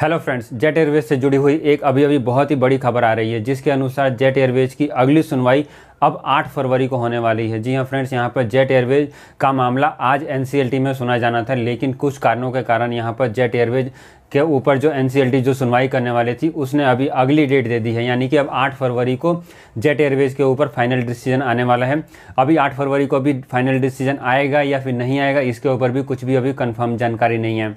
hello friends jet Airways से जुड़ी हुई एक अभी अभी बहुत ही बड़ी खबर आ रही है जिसके अनुसार जेट एयरवेज की अगली सुनवाई अब 8 फरवरी को होने वाली है जी हां फ्रेंड्स यहां पर जेट एयरवेज का मामला आज एन में सुना जाना था लेकिन कुछ कारणों के कारण यहां पर जेट एयरवेज के ऊपर जो एन जो सुनवाई करने वाली थी उसने अभी अगली डेट दे दी है यानी कि अब 8 फरवरी को जेट एयरवेज के ऊपर फाइनल डिसीजन आने वाला है अभी 8 फरवरी को अभी फाइनल डिसीजन आएगा या फिर नहीं आएगा इसके ऊपर भी कुछ भी अभी कन्फर्म जानकारी नहीं है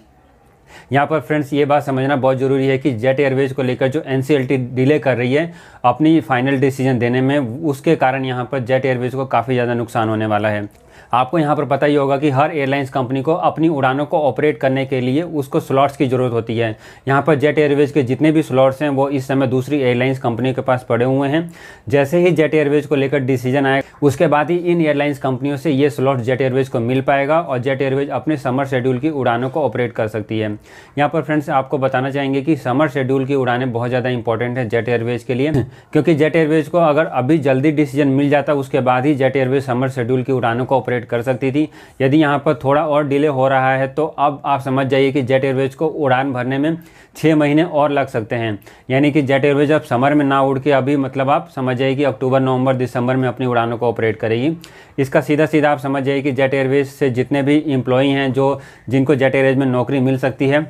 यहाँ पर फ्रेंड्स ये बात समझना बहुत ज़रूरी है कि जेट एयरवेज को लेकर जो एन डिले कर रही है अपनी फाइनल डिसीजन देने में उसके कारण यहाँ पर जेट एयरवेज को काफ़ी ज़्यादा नुकसान होने वाला है आपको यहाँ पर पता ही होगा कि हर एयरलाइंस कंपनी को अपनी उड़ानों को ऑपरेट करने के लिए उसको स्लॉट्स की ज़रूरत होती है यहाँ पर जेट एयरवेज के जितने भी स्लॉट्स हैं वो इस समय दूसरी एयरलाइंस कंपनी के पास पड़े हुए हैं जैसे ही जेट एयरवेज को लेकर डिसीजन आए उसके बाद ही इन एयरलाइंस कंपनियों से ये स्लॉट जेट एयरवेज को मिल पाएगा और जेट एयरवेज अपने समर शेड्यूल की उड़ानों को ऑपरेट कर सकती है यहाँ पर फ्रेंड्स आपको बताना चाहेंगे कि समर शेड्यूल की उड़ानें बहुत ज़्यादा इंपॉर्टेंट है जेट एयरवेज के लिए क्योंकि जेट एयरवेज को अगर अभी जल्दी डिसीजन मिल जाता उसके बाद ही जेट एयरवेज समर शेड्यूल की उड़ानों को ऑपरेट कर सकती थी यदि यहाँ पर थोड़ा और डिले हो रहा है तो अब आप समझ जाइए कि जेट एयरवेज को उड़ान भरने में छः महीने और लग सकते हैं यानी कि जेट एयरवेज अब समर में ना उड़ के अभी मतलब आप समझ जाइए कि अक्टूबर नवंबर दिसंबर में अपनी उड़ानों को ऑपरेट करेगी इसका सीधा सीधा आप समझ जाइए कि जेट एयरवेज से जितने भी इम्प्लॉई हैं जो जिनको जेट एयरवेज में नौकरी मिल सकती है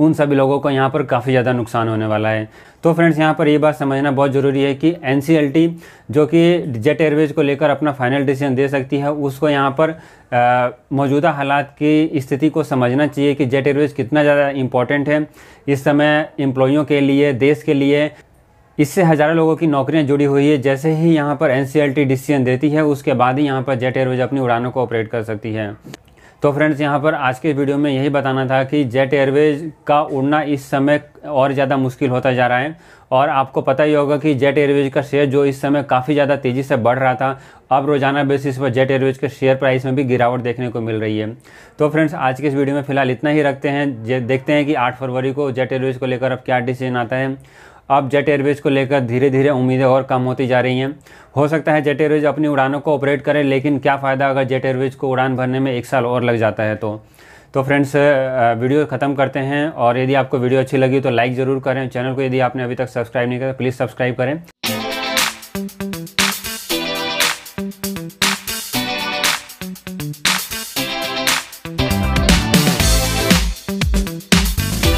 उन सभी लोगों को यहाँ पर काफ़ी ज़्यादा नुकसान होने वाला है तो फ्रेंड्स यहाँ पर ये बात समझना बहुत ज़रूरी है कि एन जो कि जेट एयरवेज को लेकर अपना फाइनल डिसीजन दे सकती है उसको यहाँ पर मौजूदा हालात की स्थिति को समझना चाहिए कि जेट एयरवेज कितना ज़्यादा इम्पॉर्टेंट है इस समय एम्प्लॉयों के लिए देश के लिए इससे हज़ारों लोगों की नौकरियां जुड़ी हुई है जैसे ही यहाँ पर एन डिसीजन देती है उसके बाद ही यहाँ पर जेट एयरवेज अपनी उड़ानों को ऑपरेट कर सकती है तो फ्रेंड्स यहाँ पर आज के वीडियो में यही बताना था कि जेट एयरवेज का उड़ना इस समय और ज़्यादा मुश्किल होता जा रहा है और आपको पता ही होगा कि जेट एयरवेज का शेयर जो इस समय काफ़ी ज़्यादा तेज़ी से बढ़ रहा था अब रोजाना बेसिस पर जेट एयरवेज के शेयर प्राइस में भी गिरावट देखने को मिल रही है तो फ्रेंड्स आज के इस वीडियो में फिलहाल इतना ही रखते हैं देखते हैं कि आठ फरवरी को जेट एयरवेज को लेकर अब क्या डिसीजन आता है अब जेट एयरवेज को लेकर धीरे धीरे उम्मीदें और कम होती जा रही हैं हो सकता है जेट एयरवेज अपनी उड़ानों को ऑपरेट करें लेकिन क्या फ़ायदा अगर जेट एयरवेज को उड़ान भरने में एक साल और लग जाता है तो तो फ्रेंड्स वीडियो ख़त्म करते हैं और यदि आपको वीडियो अच्छी लगी तो लाइक ज़रूर करें चैनल को यदि आपने अभी तक सब्सक्राइब नहीं करा तो प्लीज़ सब्सक्राइब करें